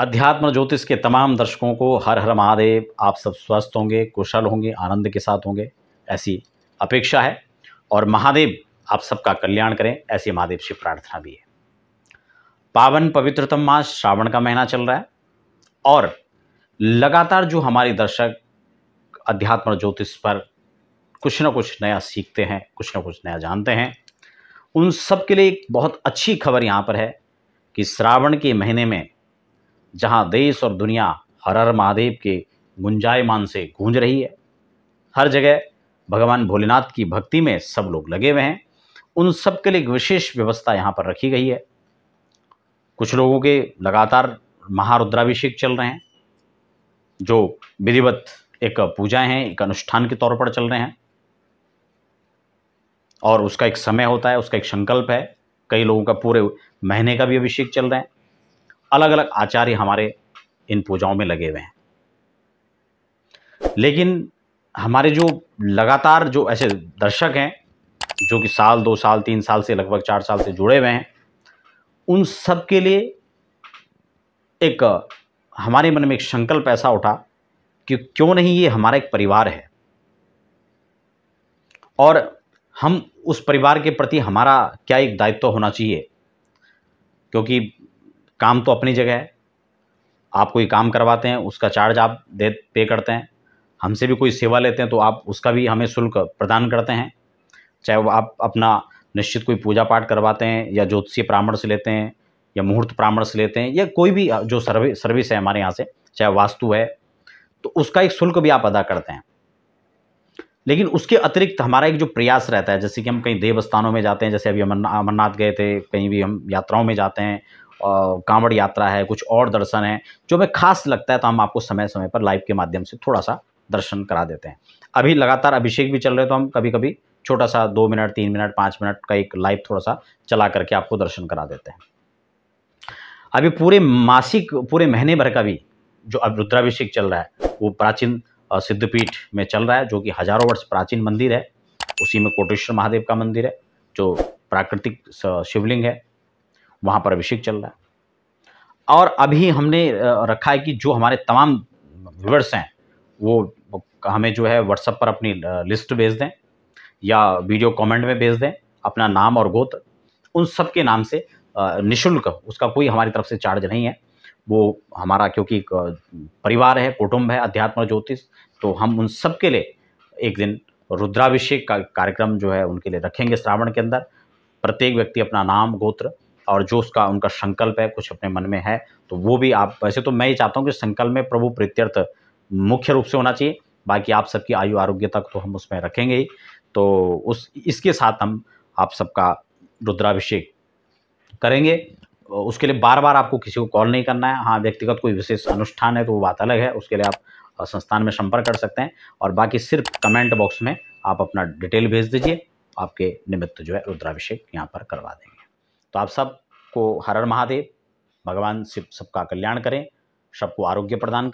अध्यात्म ज्योतिष के तमाम दर्शकों को हर हर महादेव आप सब स्वस्थ होंगे कुशल होंगे आनंद के साथ होंगे ऐसी अपेक्षा है और महादेव आप सबका कल्याण करें ऐसी महादेव से प्रार्थना भी है पावन पवित्रतम मास श्रावण का महीना चल रहा है और लगातार जो हमारे दर्शक अध्यात्म ज्योतिष पर कुछ ना कुछ नया सीखते हैं कुछ ना कुछ नया जानते हैं उन सब के लिए एक बहुत अच्छी खबर यहाँ पर है कि श्रावण के महीने में जहां देश और दुनिया हर हर महादेव के गुंजायमान से गूंज रही है हर जगह भगवान भोलेनाथ की भक्ति में सब लोग लगे हुए हैं उन सब के लिए एक विशेष व्यवस्था यहाँ पर रखी गई है कुछ लोगों के लगातार महारुद्राभिषेक चल रहे हैं जो विधिवत एक पूजाएं हैं एक अनुष्ठान के तौर पर चल रहे हैं और उसका एक समय होता है उसका एक संकल्प है कई लोगों का पूरे महीने का भी अभिषेक चल रहा है अलग अलग आचार्य हमारे इन पूजाओं में लगे हुए हैं लेकिन हमारे जो लगातार जो ऐसे दर्शक हैं जो कि साल दो साल तीन साल से लगभग चार साल से जुड़े हुए हैं उन सब के लिए एक हमारे मन में एक संकल्प ऐसा उठा कि क्यों नहीं ये हमारा एक परिवार है और हम उस परिवार के प्रति हमारा क्या एक दायित्व होना चाहिए क्योंकि काम तो अपनी जगह है आप कोई काम करवाते हैं उसका चार्ज आप दे पे करते हैं हमसे भी कोई सेवा लेते हैं तो आप उसका भी हमें शुल्क प्रदान करते हैं चाहे वो आप अपना निश्चित कोई पूजा पाठ करवाते हैं या ज्योतिषीय परामर्श लेते हैं या मुहूर्त परामर्श लेते हैं या कोई भी जो सर्विस सर्विस है हमारे यहाँ से चाहे वास्तु है तो उसका एक शुल्क भी आप अदा करते हैं लेकिन उसके अतिरिक्त हमारा एक जो प्रयास रहता है जैसे कि हम कहीं देव स्थानों में जाते हैं जैसे अभी अमरनाथ गए थे कहीं भी हम यात्राओं में जाते हैं कांवड़ यात्रा है कुछ और दर्शन है जो हमें खास लगता है तो हम आपको समय समय पर लाइव के माध्यम से थोड़ा सा दर्शन करा देते हैं अभी लगातार अभिषेक भी चल रहे तो हम कभी कभी छोटा सा दो मिनट तीन मिनट पाँच मिनट का एक लाइव थोड़ा सा चला करके आपको दर्शन करा देते हैं अभी पूरे मासिक पूरे महीने भर का भी जो अब रुद्राभिषेक चल रहा है वो प्राचीन सिद्धपीठ में चल रहा है जो कि हजारों वर्ष प्राचीन मंदिर है उसी में कोटेश्वर महादेव का मंदिर है जो प्राकृतिक शिवलिंग है वहाँ पर अभिषेक चल रहा है और अभी हमने रखा है कि जो हमारे तमाम व्यूवर्स हैं वो हमें जो है व्हाट्सअप पर अपनी लिस्ट भेज दें या वीडियो कमेंट में भेज दें अपना नाम और गोत्र उन सब के नाम से निशुल्क उसका कोई हमारी तरफ से चार्ज नहीं है वो हमारा क्योंकि परिवार है कुटुंब है अध्यात्म ज्योतिष तो हम उन सब के लिए एक दिन रुद्राभिषेक का कार्यक्रम जो है उनके लिए रखेंगे श्रावण के अंदर प्रत्येक व्यक्ति अपना नाम गोत्र और जो उसका उनका संकल्प है कुछ अपने मन में है तो वो भी आप वैसे तो मैं ये चाहता हूँ कि संकल्प में प्रभु प्रत्यर्थ मुख्य रूप से होना चाहिए बाकी आप सबकी आयु आरोग्य तक तो हम उसमें रखेंगे ही तो उस इसके साथ हम आप सबका रुद्राभिषेक करेंगे उसके लिए बार बार आपको किसी को कॉल नहीं करना है हाँ व्यक्तिगत कोई विशेष अनुष्ठान है तो वो बात अलग है उसके लिए आप संस्थान में संपर्क कर सकते हैं और बाकी सिर्फ कमेंट बॉक्स में आप अपना डिटेल भेज दीजिए आपके निमित्त जो है रुद्राभिषेक यहाँ पर करवा देंगे तो आप सबको हर हर महादेव भगवान शिव सबका कल्याण करें सबको आरोग्य प्रदान